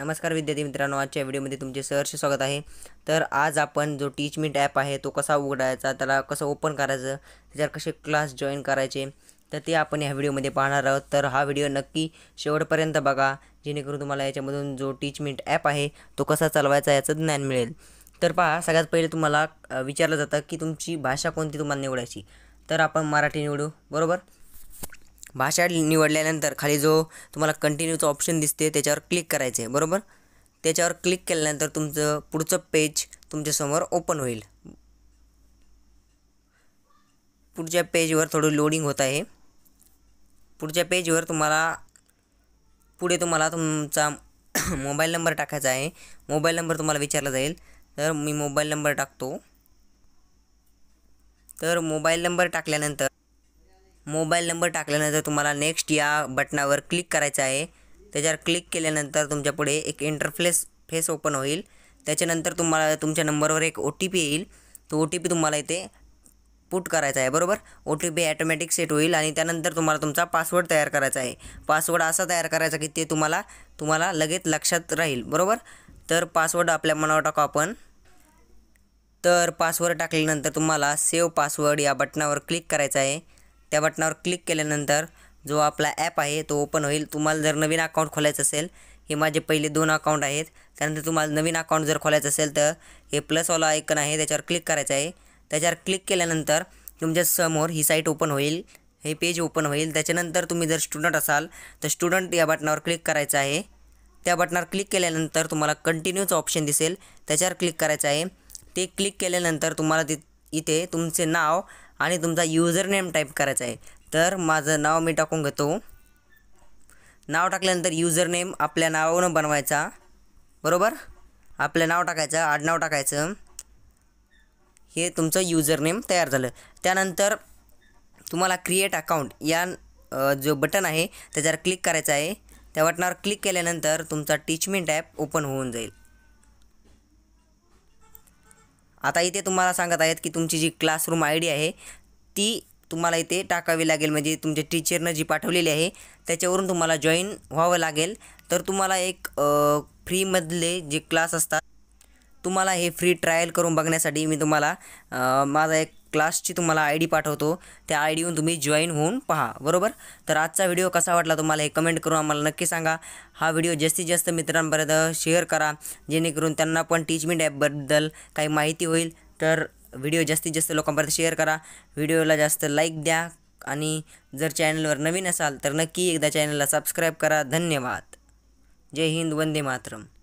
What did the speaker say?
नमस्कार विद्यार्थी मित्रांनो आजच्या व्हिडिओमध्ये तुमचे सहर्ष स्वागत आहे तर आज आपण जो टीचमिंट ॲप आहे तो कसा उघडायचा त्याला कसं ओपन करायचं त्याच्यावर कसे क्लास जॉईन करायचे तर ते आपण ह्या व्हिडिओमध्ये पाहणार आहोत तर हा व्हिडिओ नक्की शेवटपर्यंत बघा जेणेकरून तुम्हाला याच्यामधून जो मीट ॲप आहे तो कसा चालवायचा याचं ज्ञान मिळेल तर पहा सगळ्यात पहिले तुम्हाला विचारलं जातं की तुमची भाषा कोणती तुम्हाला निवडायची तर आपण मराठी निवडू बरोबर भाषा निवडल्यानंतर खाली जो तुम्हाला कंटिन्यूचं ऑप्शन दिसते त्याच्यावर क्लिक करायचं आहे बरोबर त्याच्यावर क्लिक केल्यानंतर तुमचं पुढचं पेज तुमच्यासमोर ओपन होईल पुढच्या पेजवर थोडं लोडिंग होत आहे पुढच्या पेजवर तुम्हाला पुढे तुम्हाला तुमचा मोबाईल नंबर टाकायचा आहे मोबाईल नंबर तुम्हाला विचारला जाईल तर मी मोबाईल नंबर टाकतो तर मोबाईल नंबर टाकल्यानंतर मोबाईल नंबर टाकल्यानंतर तुम्हाला नेक्स्ट या बटनावर क्लिक करायचं आहे त्याच्यावर क्लिक केल्यानंतर तुमच्यापुढे एक इंटरफ्लेस फेस ओपन होईल त्याच्यानंतर तुम्हाला तुमच्या नंबरवर एक ओ टी पी येईल तो ओ टी पी तुम्हाला इथे पुट करायचा आहे बरोबर O T P automatic set होईल आणि त्यानंतर तुम्हाला तुमचा पासवर्ड तयार करायचा आहे पासवर्ड असा तयार करायचा की ते तुम्हाला तुम्हाला लगेच लक्षात राहील बरोबर तर पासवर्ड आपल्या मनावर टाकू आपण तर पासवर्ड टाकल्यानंतर तुम्हाला सेव्ह पासवर्ड या बटनावर क्लिक करायचं आहे त्या बटनावर क्लिक केल्यानंतर जो आपला ॲप आहे तो ओपन होईल तुम्हाला जर नवीन अकाउंट खोलायचं असेल हे माझे पहिले दोन अकाउंट आहेत त्यानंतर तुम्हाला नवीन अकाउंट जर खोलायचं असेल तर हे प्लसवाला आयकन आहे त्याच्यावर क्लिक करायचं आहे त्याच्यावर क्लिक केल्यानंतर तुमच्या समोर ही साईट ओपन होईल हे पेज ओपन होईल त्याच्यानंतर तुम्ही जर स्टुडंट असाल तर स्टुडंट या बटनावर क्लिक करायचं आहे त्या बटनावर क्लिक केल्यानंतर तुम्हाला कंटिन्यूचं ऑप्शन दिसेल त्याच्यावर क्लिक करायचं आहे ते क्लिक केल्यानंतर तुम्हाला ति इथे तुमचे नाव आणि तुमचा युजर नेम टाईप करायचा आहे तर माझं नाव मी टाकून घेतो नाव टाकल्यानंतर युजर नेम आपल्या नावावरून बनवायचा बरोबर आपलं नाव टाकायचं आडनाव टाकायचं हे तुमचं युजर नेम तयार झालं त्यानंतर तुम्हाला क्रिएट अकाउंट या जो बटन आहे त्याच्यावर क्लिक करायचं आहे त्या बटनावर क्लिक केल्यानंतर तुमचा टीचमेंट ॲप ओपन होऊन जाईल आता इथे तुम्हाला सांगत आहेत की तुमची जी क्लासरूम आय डी आहे ती तुम्हाला इथे टाकावी लागेल म्हणजे तुमच्या टीचरनं जी पाठवलेली आहे त्याच्यावरून तुम्हाला जॉईन व्हावं लागेल तर तुम्हाला एक फ्रीमधले जे क्लास असतात तुम्हाला हे फ्री ट्रायल करून बघण्यासाठी मी तुम्हाला माझा एक क्लासची तुम्हाला आय डी पाठवतो त्या आय डीहून तुम्ही जॉईन होऊन पहा बरोबर तर आजचा व्हिडिओ कसा वाटला तुम्हाला हे कमेंट करून आम्हाला नक्की सांगा हा व्हिडिओ जास्तीत जास्त मित्रांपर्यंत शेअर करा जेणेकरून त्यांना पण टीचमेंट ॲपबद्दल काही माहिती होईल तर व्हिडिओ जास्तीत जास्त लोकांपर्यंत शेअर करा व्हिडिओला जास्त लाईक द्या आणि जर चॅनलवर नवीन असाल तर नक्की एकदा चॅनलला सबस्क्राईब करा धन्यवाद जय हिंद वंदे मातरम